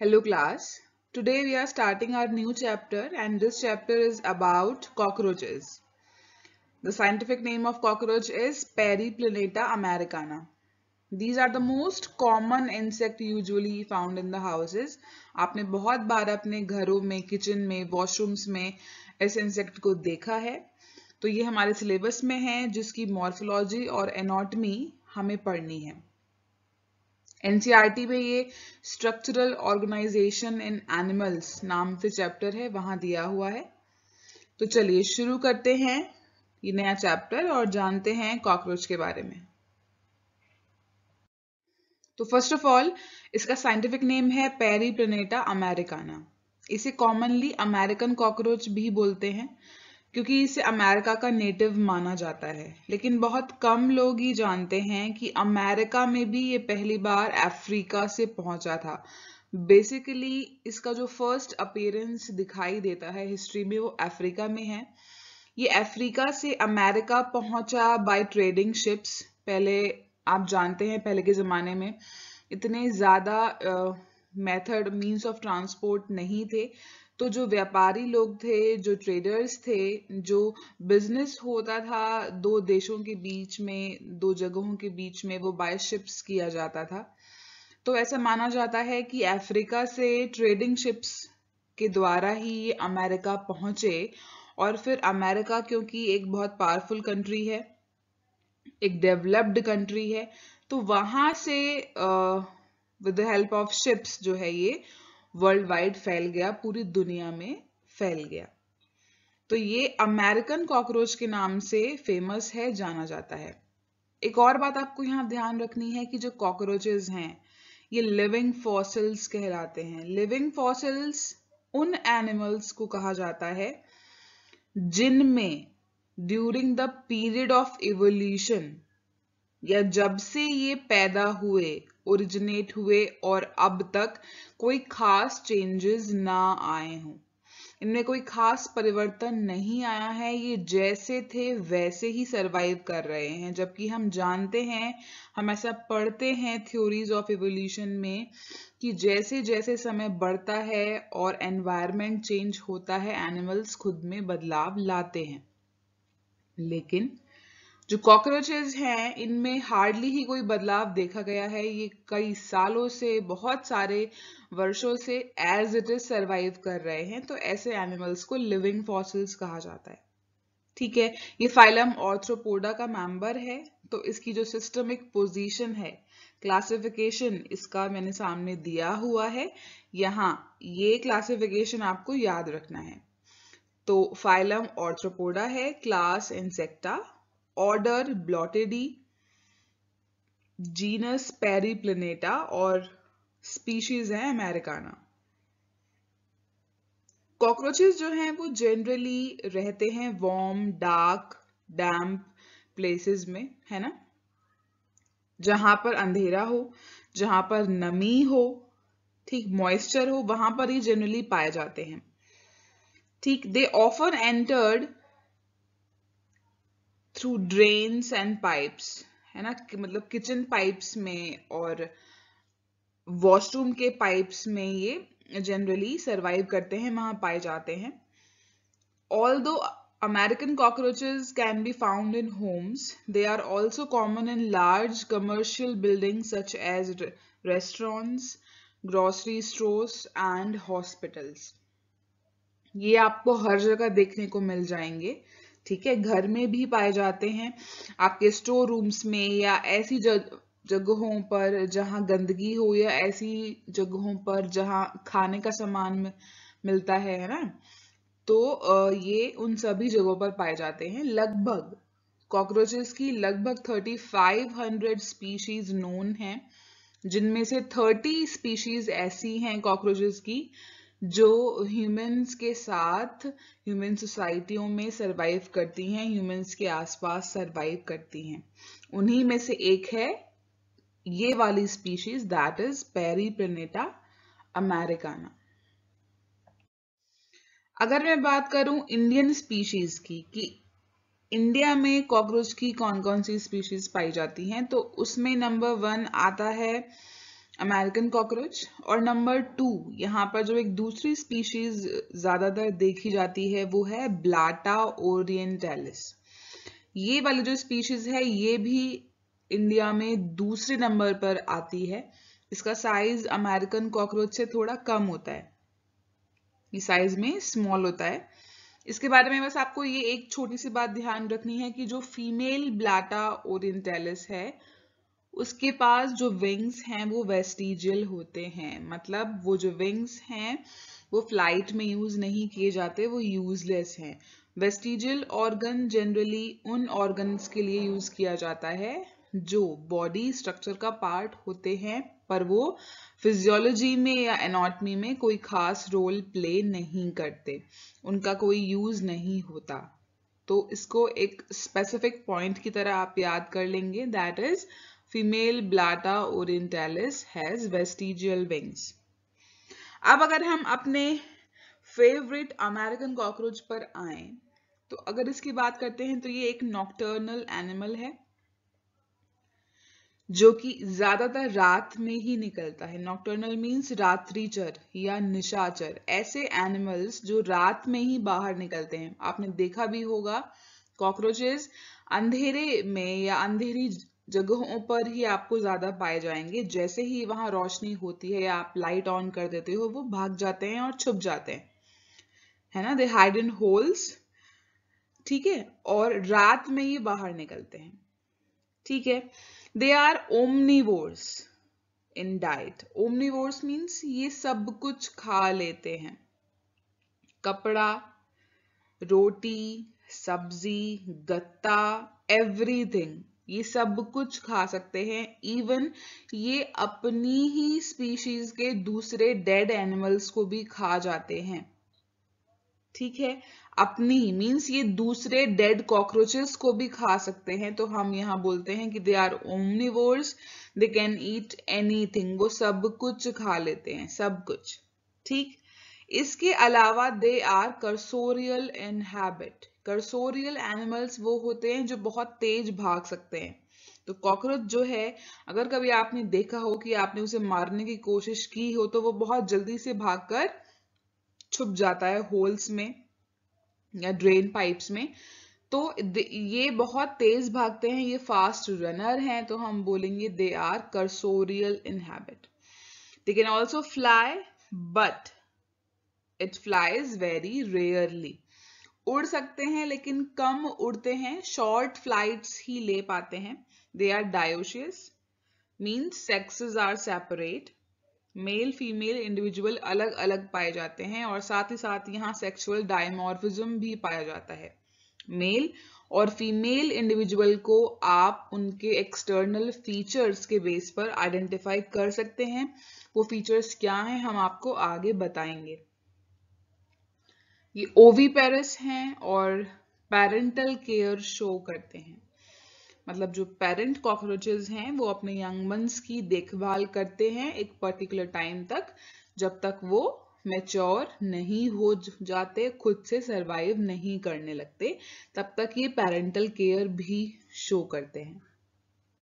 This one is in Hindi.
Hello class. Today we are starting our new chapter and this chapter is about cockroaches. The scientific name of cockroach is Periplaneta americana. These are the most common insect usually found in the houses. आपने बहुत बार अपने घरों में किचन में वॉशरूम्स में इस इंसेक्ट को देखा है तो ये हमारे सिलेबस में है जिसकी मॉर्फोलॉजी और एनाटमी हमें पढ़नी है एनसीईआरटी में ये स्ट्रक्चरल ऑर्गेनाइजेशन इन एनिमल्स नाम से चैप्टर है वहां दिया हुआ है तो चलिए शुरू करते हैं ये नया चैप्टर और जानते हैं कॉकरोच के बारे में तो फर्स्ट ऑफ ऑल इसका साइंटिफिक नेम है पेरी प्लेनेटा अमेरिकाना इसे कॉमनली अमेरिकन कॉकरोच भी बोलते हैं क्योंकि इसे अमेरिका का नेटिव माना जाता है लेकिन बहुत कम लोग ही जानते हैं कि अमेरिका में भी ये पहली बार अफ्रीका से पहुंचा था बेसिकली इसका जो फर्स्ट अपेयरेंस दिखाई देता है हिस्ट्री में वो अफ्रीका में है ये अफ्रीका से अमेरिका पहुंचा बाय ट्रेडिंग शिप्स पहले आप जानते हैं पहले के ज़माने में इतने ज़्यादा मेथड मींस ऑफ ट्रांसपोर्ट नहीं थे तो जो व्यापारी लोग थे जो ट्रेडर्स थे जो बिजनेस होता था दो देशों के बीच में दो जगहों के बीच में वो बाय शिप्स किया जाता था तो ऐसा माना जाता है कि अफ्रीका से ट्रेडिंग शिप्स के द्वारा ही अमेरिका पहुंचे और फिर अमेरिका क्योंकि एक बहुत पावरफुल कंट्री है एक डेवलप्ड कंट्री है तो वहां से with the help of ships जो है ये वर्ल्ड वाइड फैल गया पूरी दुनिया में फैल गया तो ये अमेरिकन कॉकरोच के नाम से फेमस है जाना जाता है एक और बात आपको यहां ध्यान रखनी है कि जो कॉकरोचेस हैं ये लिविंग फॉसिल्स कहलाते हैं लिविंग फॉसिल्स उन एनिमल्स को कहा जाता है जिनमें during the period of evolution या जब से ये पैदा हुए ओरिजिनेट हुए और अब तक कोई खास चेंजेस ना आए हों इनमें कोई खास परिवर्तन नहीं आया है ये जैसे थे वैसे ही सरवाइव कर रहे हैं जबकि हम जानते हैं हम ऐसा पढ़ते हैं थ्योरीज ऑफ एवोल्यूशन में कि जैसे जैसे समय बढ़ता है और एनवायरनमेंट चेंज होता है एनिमल्स खुद में बदलाव लाते हैं लेकिन जो कॉकरोचेज हैं इनमें हार्डली ही कोई बदलाव देखा गया है ये कई सालों से बहुत सारे वर्षों से एज इट इज सर्वाइव कर रहे हैं तो ऐसे एनिमल्स को लिविंग फॉसिल्स कहा जाता है ठीक है ये फाइलम ऑर्थ्रोपोडा का मेंबर है तो इसकी जो सिस्टमिक पोजीशन है क्लासिफिकेशन इसका मैंने सामने दिया हुआ है यहाँ ये क्लासिफिकेशन आपको याद रखना है तो फाइलम ऑर्थ्रोपोडा है class insecta blattidae genus periplaneta और स्पीशीज है अमेरिकाना कॉकरोचेस जो हैं वो जनरली रहते हैं वॉर्म डार्क डैम्प प्लेसेस में है ना जहां पर अंधेरा हो जहां पर नमी हो ठीक मॉइस्चर हो वहां पर ही जनरली पाए जाते हैं ठीक दे ऑफर entered through drain and pipe है ना मतलब किचन पाइप में और वॉशरूम के पाइप में ये जनरली सर्वाइव करते हैं वहां पाए जाते हैं although American cockroaches can be found in homes they are also common in large commercial building such as restaurants grocery store and hospitals ये आपको हर जगह देखने को मिल जाएंगे ठीक है घर में भी पाए जाते हैं आपके स्टोर रूम्स में या ऐसी जग जगहों पर जहाँ गंदगी हो या ऐसी जगहों पर जहाँ खाने का सामान मिलता है है ना तो ये उन सभी जगहों पर पाए जाते हैं लगभग कॉकरोचेस की लगभग 3500 स्पीशीज नोन हैं जिनमें से 30 स्पीशीज ऐसी हैं कॉकरोचेस की जो ह्यूमंस के साथ ह्यूमन सोसाइटियों में सरवाइव करती हैं ह्यूमंस के आसपास सरवाइव करती हैं उन्हीं में से एक है ये वाली species that is Periplaneta americana अगर मैं बात करूं इंडियन स्पीशीज की कि इंडिया में कॉकरोच की कौन कौन सी स्पीशीज पाई जाती हैं तो उसमें नंबर वन आता है अमेरिकन कॉकरोच और नंबर टू यहाँ पर जो एक दूसरी स्पीशीज ज़्यादातर देखी जाती है वो है ब्लाटा ओरिएंटेलिस ये वाली जो स्पीशीज है ये भी इंडिया में दूसरे नंबर पर आती है इसका साइज अमेरिकन कॉकरोच से थोड़ा कम होता है ये साइज में स्मॉल होता है इसके बारे में बस आपको ये एक छोटी सी बात ध्यान रखनी है कि जो फीमेल ब्लाटा ओरिएंटेलिस है उसके पास जो विंग्स हैं वो वेस्टिजियल होते हैं मतलब वो जो विंग्स हैं वो फ्लाइट में यूज़ नहीं किए जाते वो यूजलेस हैं वेस्टिजियल ऑर्गन जनरली उन ऑर्गन्स के लिए यूज़ किया जाता है जो बॉडी स्ट्रक्चर का पार्ट होते हैं पर वो फिजियोलॉजी में या एनाटमी में कोई खास रोल प्ले नहीं करते उनका कोई यूज़ नहीं होता तो इसको एक स्पेसिफिक पॉइंट की तरह आप याद कर लेंगे that is female Blatta orientalis has vestigial wings अब अगर हम अपने फेवरेट अमेरिकन कॉकरोच पर आए तो अगर इसकी बात करते हैं तो ये एक नॉक्टर्नल एनिमल है जो कि ज्यादातर रात में ही निकलता है नॉक्टर्नल मीन्स रात्रिचर या निशाचर ऐसे एनिमल्स जो रात में ही बाहर निकलते हैं आपने देखा भी होगा कॉकरोचेस अंधेरे में या अंधेरी जगहों पर ही आपको ज़्यादा पाए जाएंगे जैसे ही वहां रोशनी होती है या आप लाइट ऑन कर देते हो वो भाग जाते हैं और छुप जाते हैं है ना दे हाइड इन होल्स ठीक है और रात में ये बाहर निकलते हैं ठीक है they are omnivores in diet omnivores means ये सब कुछ खा लेते हैं कपड़ा रोटी सब्जी गत्ता एवरीथिंग ये सब कुछ खा सकते हैं इवन ये अपनी ही स्पीशीज के दूसरे डेड एनिमल्स को भी खा जाते हैं ठीक है अपनी मीन्स ये दूसरे डेड कॉकरोचेस को भी खा सकते हैं तो हम यहां बोलते हैं कि they are omnivores they can eat anything वो सब कुछ खा लेते हैं सब कुछ ठीक इसके अलावा they are cursorial in habit cursorial animals वो होते हैं जो बहुत तेज भाग सकते हैं तो कॉकरोच जो है अगर कभी आपने देखा हो कि आपने उसे मारने की कोशिश की हो तो वो बहुत जल्दी से भागकर छुप जाता है होल्स में या ड्रेन पाइप्स में तो ये बहुत तेज भागते हैं ये फास्ट रनर हैं तो हम बोलेंगे they are cursorial in habit they can also fly but it flies very rarely उड़ सकते हैं लेकिन कम उड़ते हैं शॉर्ट फ्लाइट्स ही ले पाते हैं they are dioecious means sexes are separate male female individual अलग अलग पाए जाते हैं और साथ ही साथ यहाँ सेक्सुअल डायमोरफिज्म भी पाया जाता है मेल और फीमेल इंडिविजुअल को आप उनके एक्सटर्नल फीचर्स के बेस पर आइडेंटिफाई कर सकते हैं वो फीचर्स क्या हैं हम आपको आगे बताएंगे ये ओवी पेरस हैं और पेरेंटल केयर शो करते हैं मतलब जो पेरेंट कॉकरोचेज हैं वो अपने यंग मंस की देखभाल करते हैं एक पर्टिकुलर टाइम तक जब तक वो मेच्योर नहीं हो जाते खुद से सरवाइव नहीं करने लगते तब तक ये पेरेंटल केयर भी शो करते हैं